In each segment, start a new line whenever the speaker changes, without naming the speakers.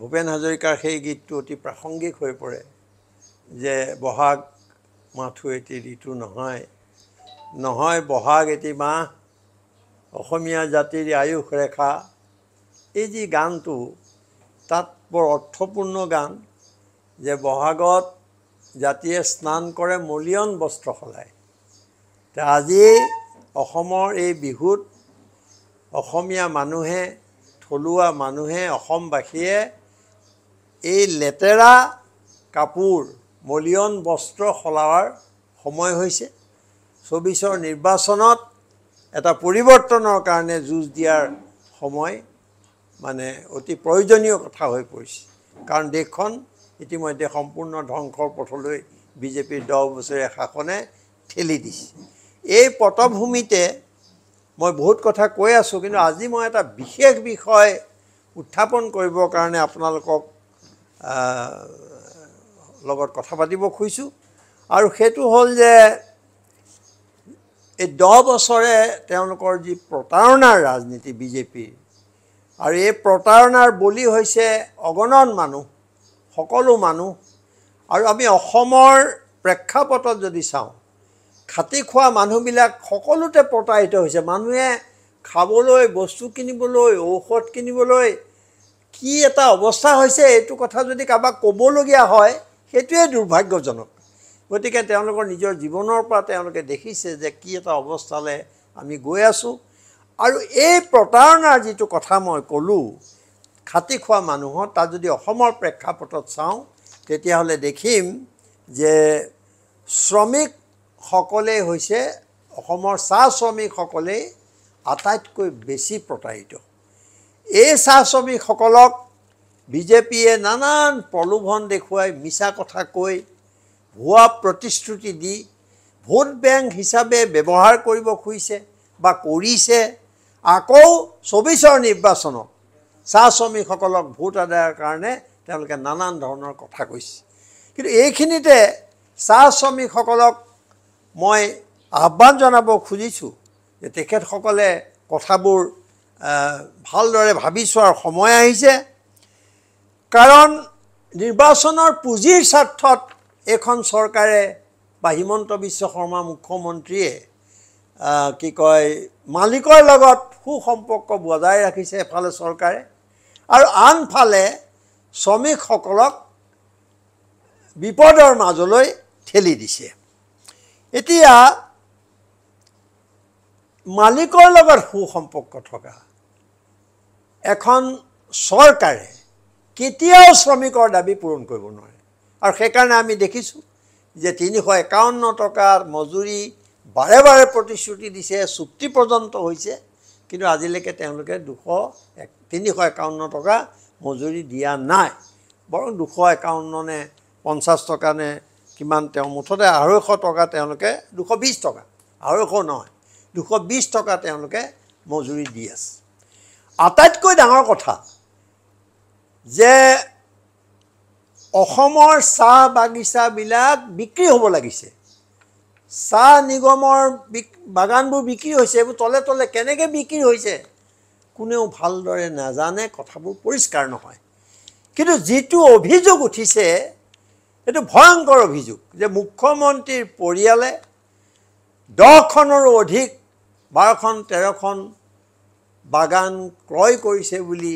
ভূপেন হাজৰিকাৰ সেই গীতটো অতি প্ৰাসংগিক হৈ পৰে যে বহাগ মাথো এটি ঋতু নহয় নহয় বহাগ এটি মাহ অসমীয়া জাতিৰ আয়ুস ৰেখা এই যি গানটো তাত বৰ অৰ্থপূৰ্ণ গান যে বহাগত জাতিয়ে স্নান কৰে মলিয়ন বস্ত্ৰ সলায় আজি অসমৰ এই বিহুত অসমীয়া মানুহে থলুৱা মানুহে অসমবাসীয়ে এই লেতেৰা কাপোৰ মলিয়ন বস্ত্ৰ সলাৱাৰ সময় হৈছে চৌবিছৰ নিৰ্বাচনত এটা পৰিৱৰ্তনৰ কাৰণে যুঁজ দিয়াৰ সময় মানে অতি প্ৰয়োজনীয় কথা হৈ পৰিছে কাৰণ দেশখন ইতিমধ্যে সম্পূৰ্ণ ধ্বংসৰ পথলৈ বিজেপিৰ দহ বছৰীয়া শাসনে ঠেলি দিছে এই পটভূমিতে মই বহুত কথা কৈ আছোঁ কিন্তু আজি মই এটা বিশেষ বিষয় উত্থাপন কৰিবৰ কাৰণে আপোনালোকক লগত কথা পাতিব খুজিছোঁ আৰু সেইটো হ'ল যে এই দহ বছৰে তেওঁলোকৰ যি প্ৰতাৰণাৰ ৰাজনীতি বিজেপিৰ আৰু এই প্ৰতাৰণাৰ বলি হৈছে অগণন মানুহ সকলো মানুহ আৰু আমি অসমৰ প্ৰেক্ষাপটত যদি চাওঁ খাটি খোৱা মানুহবিলাক সকলোতে প্ৰতাৰিত হৈছে মানুহে খাবলৈ বস্তু কিনিবলৈ ঔষধ কিনিবলৈ কি এটা অৱস্থা হৈছে এইটো কথা যদি কাৰোবাক ক'বলগীয়া হয় সেইটোৱে দুৰ্ভাগ্যজনক গতিকে তেওঁলোকৰ নিজৰ জীৱনৰ পৰা তেওঁলোকে দেখিছে যে কি এটা অৱস্থালৈ আমি গৈ আছোঁ আৰু এই প্ৰতাৰণাৰ যিটো কথা মই ক'লোঁ খাটি খোৱা মানুহৰ তাত যদি অসমৰ প্ৰেক্ষাপটত চাওঁ তেতিয়াহ'লে দেখিম যে শ্ৰমিকসকলেই হৈছে অসমৰ চাহ শ্ৰমিকসকলেই আটাইতকৈ বেছি প্ৰতাৰিত এই চাহ শ্ৰমিকসকলক বিজেপিয়ে নানান প্ৰলোভন দেখুৱাই মিছা কথা কৈ ভুৱা প্ৰতিশ্ৰুতি দি ভোট বেংক হিচাপে ব্যৱহাৰ কৰিব খুজিছে বা কৰিছে আকৌ চৌবিছৰ নিৰ্বাচনত চাহ শ্ৰমিকসকলক ভোট আদায়ৰ কাৰণে তেওঁলোকে নানান ধৰণৰ কথা কৈছে কিন্তু এইখিনিতে চাহ শ্ৰমিকসকলক মই আহ্বান জনাব খুজিছোঁ যে তেখেতসকলে কথাবোৰ ভালদৰে ভাবি চোৱাৰ সময় আহিছে কাৰণ নিৰ্বাচনৰ পুঁজিৰ স্বাৰ্থত এইখন চৰকাৰে বা হিমন্ত বিশ্ব শৰ্মা মুখ্যমন্ত্ৰীয়ে কি কয় মালিকৰ লগত সু সম্পৰ্ক বজাই ৰাখিছে এফালে চৰকাৰে আৰু আনফালে শ্ৰমিকসকলক বিপদৰ মাজলৈ ঠেলি দিছে এতিয়া মালিকৰ লগত সু সম্পৰ্ক থকা এখন চৰকাৰে কেতিয়াও শ্ৰমিকৰ দাবী পূৰণ কৰিব নোৱাৰে আৰু সেইকাৰণে আমি দেখিছোঁ যে তিনিশ একাৱন্ন টকা মজুৰি বাৰে বাৰে প্ৰতিশ্ৰুতি দিছে চুক্তি পৰ্যন্ত হৈছে কিন্তু আজিলৈকে তেওঁলোকে দুশ এক তিনিশ একাৱন্ন টকা মজুৰি দিয়া নাই বৰং দুশ একাৱন্ন নে পঞ্চাছ টকা নে কিমান তেওঁ মুঠতে আঢ়ৈশ টকা তেওঁলোকে দুশ বিছ টকা আঢ়ৈশ নহয় দুশ বিছ টকা তেওঁলোকে মজুৰি দি আছে আটাইতকৈ ডাঙৰ কথা যে অসমৰ চাহ বাগিচাবিলাক বিক্ৰী হ'ব লাগিছে চাহ নিগমৰ বাগানবোৰ বিক্ৰী হৈছে এইবোৰ তলে তলে কেনেকৈ বিক্ৰী হৈছে কোনেও ভালদৰে নাজানে কথাবোৰ পৰিষ্কাৰ নহয় কিন্তু যিটো অভিযোগ উঠিছে সেইটো ভয়ংকৰ অভিযোগ যে মুখ্যমন্ত্ৰীৰ পৰিয়ালে দহখনৰো অধিক বাৰখন তেৰখন বাগান ক্ৰয় কৰিছে বুলি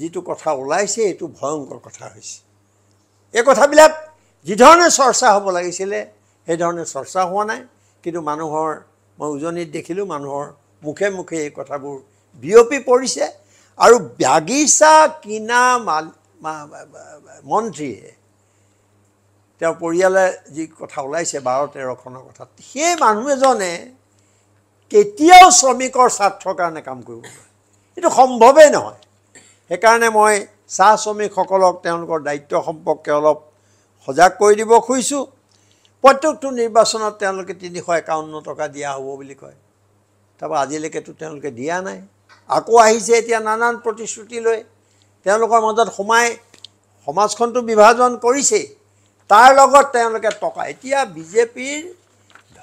যিটো কথা ওলাইছে এইটো ভয়ংকৰ কথা হৈছে এই কথাবিলাক যিধৰণে চৰ্চা হ'ব লাগিছিলে সেইধৰণে চৰ্চা হোৱা নাই কিন্তু মানুহৰ মই উজনিত দেখিলোঁ মানুহৰ মুখে মুখে এই কথাবোৰ বিয়পি পৰিছে আৰু বাগিচা কিনা মাল মন্ত্ৰীয়ে তেওঁৰ পৰিয়ালে যি কথা ওলাইছে বাৰ তেৰখনৰ কথা সেই মানুহ এজনে কেতিয়াও শ্ৰমিকৰ স্বাৰ্থৰ কাৰণে কাম কৰিব এইটো সম্ভৱেই নহয় সেইকাৰণে মই চাহ শ্ৰমিকসকলক তেওঁলোকৰ দায়িত্ব সম্পৰ্কে অলপ সজাগ কৰি দিব খুজিছোঁ প্ৰত্যেকটো নিৰ্বাচনত তেওঁলোকে তিনিশ একাৱন্ন টকা দিয়া হ'ব বুলি কয় তাৰপৰা আজিলৈকেতো তেওঁলোকে দিয়া নাই আকৌ আহিছে এতিয়া নানান প্ৰতিশ্ৰুতি লৈ তেওঁলোকৰ মাজত সোমাই সমাজখনটো বিভাজন কৰিছেই তাৰ লগত তেওঁলোকে টকা এতিয়া বিজেপিৰ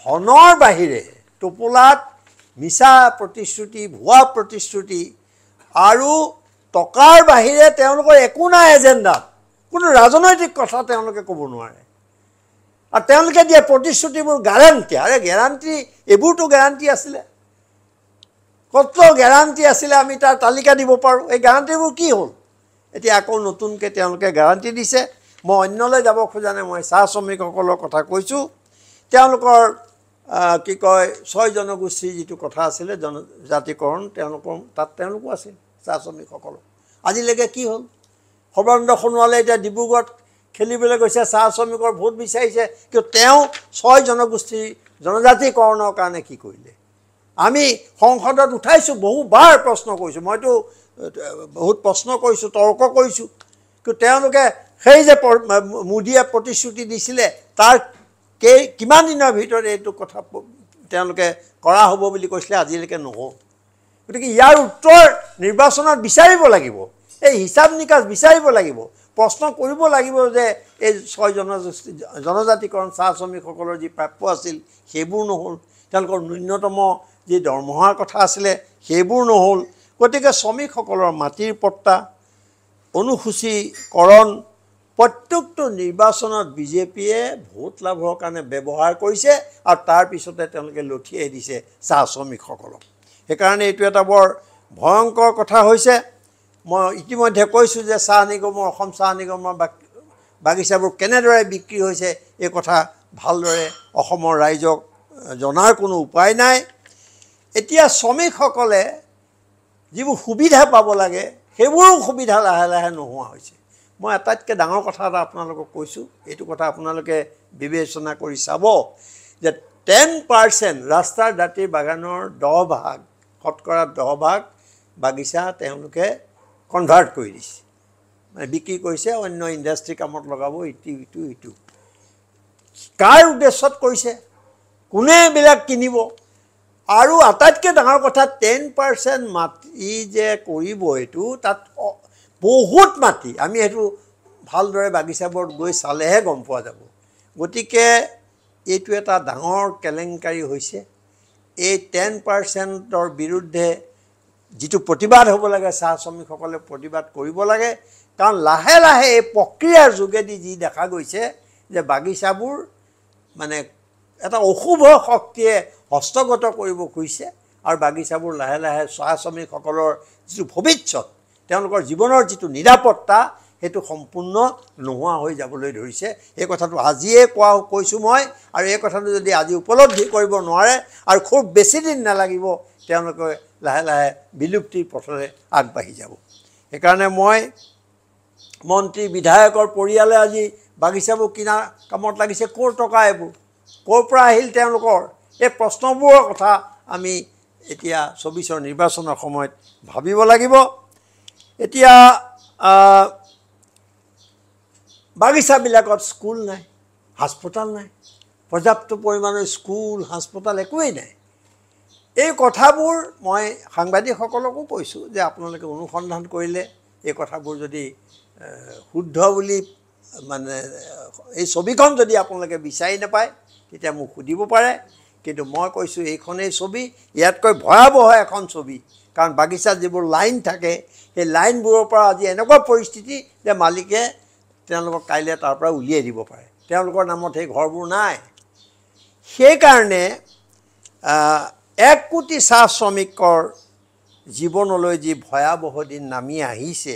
ধনৰ বাহিৰে টোপোলাত মিছা প্ৰতিশ্ৰুতি ভুৱা প্ৰতিশ্ৰুতি আৰু টকাৰ বাহিৰে তেওঁলোকৰ একো নাই এজেণ্ডাত কোনো ৰাজনৈতিক কথা তেওঁলোকে ক'ব নোৱাৰে আৰু তেওঁলোকে দিয়ে প্ৰতিশ্ৰুতিবোৰ গেৰাণ্টি আৰে গেৰাণ্টি এইবোৰতো গেৰাণ্টি আছিলে কত গেৰাণ্টি আছিলে আমি তাৰ তালিকা দিব পাৰোঁ এই গেৰাণ্টিবোৰ কি হ'ল এতিয়া আকৌ নতুনকৈ তেওঁলোকে গেৰাণ্টি দিছে মই অন্যলৈ যাব খোজা নাই মই চাহ শ্ৰমিকসকলৰ কথা কৈছোঁ তেওঁলোকৰ কি কয় ছয় জনগোষ্ঠীৰ যিটো কথা আছিলে জনজাতিকৰণ তেওঁলোকৰ তাত তেওঁলোকো আছিল চাহ শ্ৰমিকসকলক আজিলৈকে কি হ'ল সৰ্বানন্দ সোণোৱালে এতিয়া ডিব্ৰুগড়ত খেলিবলৈ গৈছে চাহ শ্ৰমিকৰ ভোট বিচাৰিছে কিন্তু তেওঁ ছয় জনগোষ্ঠীৰ জনজাতিকৰণৰ কাৰণে কি কৰিলে আমি সংসদত উঠাইছোঁ বহুবাৰ প্ৰশ্ন কৰিছোঁ মইতো বহুত প্ৰশ্ন কৰিছোঁ তৰ্ক কৰিছোঁ কিন্তু তেওঁলোকে সেই যে মোদীয়ে প্ৰতিশ্ৰুতি দিছিলে তাৰ কেই কিমান দিনৰ ভিতৰত এইটো কথা তেওঁলোকে কৰা হ'ব বুলি কৈছিলে আজিলৈকে নহ'ল গতিকে ইয়াৰ উত্তৰ নিৰ্বাচনত বিচাৰিব লাগিব এই হিচাপ নিকাচ বিচাৰিব লাগিব প্ৰশ্ন কৰিব লাগিব যে এই ছয় জনগোষ্ঠী জনজাতিকৰণ চাহ শ্ৰমিকসকলৰ যি প্ৰাপ্য আছিল সেইবোৰ নহ'ল তেওঁলোকৰ ন্যূনতম যি দৰমহাৰ কথা আছিলে সেইবোৰ নহ'ল গতিকে শ্ৰমিকসকলৰ মাটিৰ পট্টা অনুসূচীকৰণ প্ৰত্যেকটো নিৰ্বাচনত বিজেপিয়ে ভোট লাভৰ কাৰণে ব্যৱহাৰ কৰিছে আৰু তাৰপিছতে তেওঁলোকে লঠিয়াই দিছে চাহ শ্ৰমিকসকলক সেইকাৰণে এইটো এটা বৰ ভয়ংকৰ কথা হৈছে মই ইতিমধ্যে কৈছোঁ যে চাহ নিগমৰ অসম চাহ নিগমৰ বাগিচাবোৰ কেনেদৰে বিক্ৰী হৈছে এই কথা ভালদৰে অসমৰ ৰাইজক জনাৰ কোনো উপায় নাই এতিয়া শ্ৰমিকসকলে যিবোৰ সুবিধা পাব লাগে সেইবোৰো সুবিধা লাহে লাহে নোহোৱা হৈছে মই আটাইতকৈ ডাঙৰ কথা এটা আপোনালোকক কৈছোঁ এইটো কথা আপোনালোকে বিবেচনা কৰি চাব যে টেন পাৰ্চেণ্ট ৰাস্তাৰ দাঁতিৰ বাগানৰ দহ ভাগ শতকৰা দহ ভাগ বাগিচা তেওঁলোকে কনভাৰ্ট কৰি দিছে মানে বিক্ৰী কৰিছে অন্য ইণ্ডাষ্ট্ৰি কামত লগাব ইটো ইটো ইটো কাৰ উদ্দেশ্যত কৰিছে কোনে এইবিলাক কিনিব আৰু আটাইতকৈ ডাঙৰ কথা টেন পাৰ্চেণ্ট মাটি যে কৰিব এইটো তাত বহুত মাটি আমি সেইটো ভালদৰে বাগিচাবোৰত গৈ চালেহে গম পোৱা যাব গতিকে এইটো এটা ডাঙৰ কেলেংকাৰী হৈছে এই টেন পাৰ্চেণ্টৰ বিৰুদ্ধে যিটো প্ৰতিবাদ হ'ব লাগে চাহ শ্ৰমিকসকলে প্ৰতিবাদ কৰিব লাগে কাৰণ লাহে লাহে এই প্ৰক্ৰিয়াৰ যোগেদি যি দেখা গৈছে যে বাগিচাবোৰ মানে এটা অশুভ শক্তিয়ে হস্তগত কৰিব খুজিছে আৰু বাগিচাবোৰ লাহে লাহে চাহ শ্ৰমিকসকলৰ যিটো ভৱিষ্যত তেওঁলোকৰ জীৱনৰ যিটো নিৰাপত্তা সেইটো সম্পূৰ্ণ নোহোৱা হৈ যাবলৈ ধৰিছে এই কথাটো আজিয়ে কোৱা কৈছোঁ মই আৰু এই কথাটো যদি আজি উপলব্ধি কৰিব নোৱাৰে আৰু খুব বেছিদিন নালাগিব তেওঁলোকে লাহে লাহে বিলুপ্তিৰ পথলৈ আগবাঢ়ি যাব সেইকাৰণে মই মন্ত্ৰী বিধায়কৰ পৰিয়ালে আজি বাগিচাবোৰ কিনা কামত লাগিছে ক'ৰ টকা এইবোৰ ক'ৰ পৰা আহিল তেওঁলোকৰ এই প্ৰশ্নবোৰৰ কথা আমি এতিয়া চৌবিছৰ নিৰ্বাচনৰ সময়ত ভাবিব লাগিব এতিয়া বাগিচাবিলাকত স্কুল নাই হাস্পতাল নাই পৰ্যাপ্ত পৰিমাণৰ স্কুল হাস্পতাল একোৱেই নাই এই কথাবোৰ মই সাংবাদিকসকলকো কৈছোঁ যে আপোনালোকে অনুসন্ধান কৰিলে এই কথাবোৰ যদি শুদ্ধ বুলি মানে এই ছবিখন যদি আপোনালোকে বিচাৰি নাপায় তেতিয়া মোক সুধিব পাৰে কিন্তু মই কৈছোঁ এইখনেই ছবি ইয়াতকৈ ভয়াৱহ এখন ছবি কাৰণ বাগিচাত যিবোৰ লাইন থাকে সেই লাইনবোৰৰ পৰা আজি এনেকুৱা পৰিস্থিতি যে মালিকে তেওঁলোকক কাইলৈ তাৰ পৰা উলিয়াই দিব পাৰে তেওঁলোকৰ নামত সেই ঘৰবোৰ নাই সেইকাৰণে এক কোটি চাহ শ্ৰমিকৰ জীৱনলৈ যি ভয়াৱহ দিন নামি আহিছে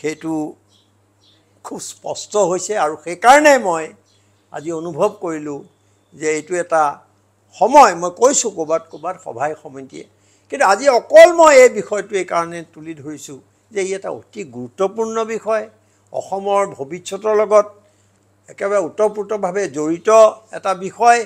সেইটো খুব স্পষ্ট হৈছে আৰু সেইকাৰণে মই আজি অনুভৱ কৰিলোঁ যে এইটো এটা সময় মই কৈছোঁ ক'ৰবাত ক'ৰবাত সভাই সমিতিয়ে কিন্তু আজি অকল মই এই বিষয়টো এইকাৰণে তুলি ধৰিছোঁ যে ই এটা অতি গুৰুত্বপূৰ্ণ বিষয় অসমৰ ভৱিষ্যতৰ লগত একেবাৰে ওতঃপ্ৰোতভাৱে জড়িত এটা বিষয়